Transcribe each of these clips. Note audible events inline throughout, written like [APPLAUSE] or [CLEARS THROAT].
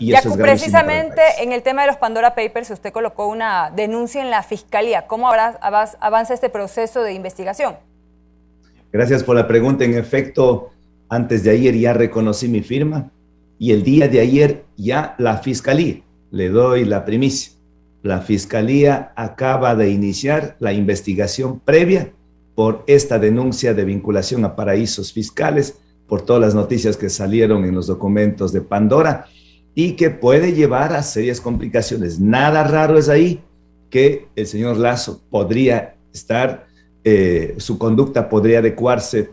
Y precisamente en el tema de los Pandora Papers, usted colocó una denuncia en la fiscalía. ¿Cómo avanza este proceso de investigación? Gracias por la pregunta. En efecto, antes de ayer ya reconocí mi firma y el día de ayer ya la fiscalía, le doy la primicia, la fiscalía acaba de iniciar la investigación previa por esta denuncia de vinculación a paraísos fiscales, por todas las noticias que salieron en los documentos de Pandora y que puede llevar a serias complicaciones. Nada raro es ahí que el señor Lazo podría estar, eh, su conducta podría adecuarse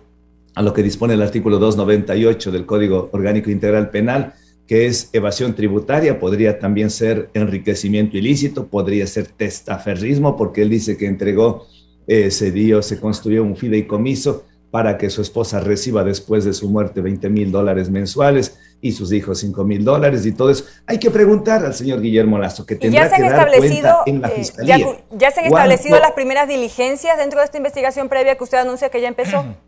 a lo que dispone el artículo 298 del Código Orgánico Integral Penal, que es evasión tributaria, podría también ser enriquecimiento ilícito, podría ser testaferrismo, porque él dice que entregó, ese eh, día, se construyó un fideicomiso para que su esposa reciba después de su muerte 20 mil dólares mensuales y sus hijos 5 mil dólares y todo eso. Hay que preguntar al señor Guillermo Lazo, que tendrá que dar cuenta en la eh, fiscalía. ya, se han establecido las primeras diligencias dentro de esta investigación previa que usted anuncia que ya empezó? [CLEARS THROAT]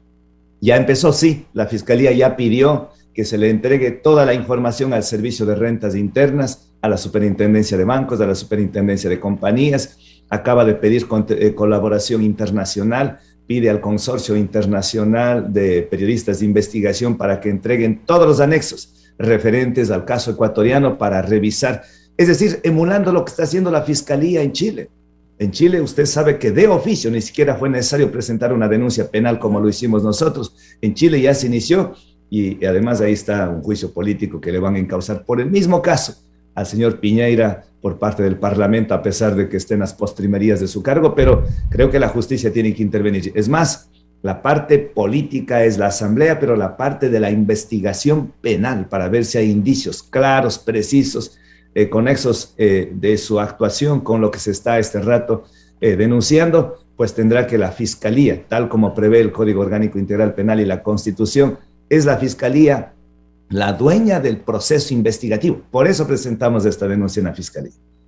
Ya empezó, sí. La fiscalía ya pidió que se le entregue toda la información al Servicio de Rentas Internas, a la Superintendencia de Bancos, a la Superintendencia de Compañías. Acaba de pedir eh, colaboración internacional pide al Consorcio Internacional de Periodistas de Investigación para que entreguen todos los anexos referentes al caso ecuatoriano para revisar, es decir, emulando lo que está haciendo la Fiscalía en Chile. En Chile usted sabe que de oficio ni siquiera fue necesario presentar una denuncia penal como lo hicimos nosotros. En Chile ya se inició y además ahí está un juicio político que le van a encauzar por el mismo caso al señor Piñeira por parte del Parlamento, a pesar de que esté en las postrimerías de su cargo, pero creo que la justicia tiene que intervenir. Es más, la parte política es la Asamblea, pero la parte de la investigación penal para ver si hay indicios claros, precisos, eh, conexos eh, de su actuación con lo que se está este rato eh, denunciando, pues tendrá que la Fiscalía, tal como prevé el Código Orgánico Integral Penal y la Constitución, es la Fiscalía la dueña del proceso investigativo. Por eso presentamos esta denuncia en la Fiscalía.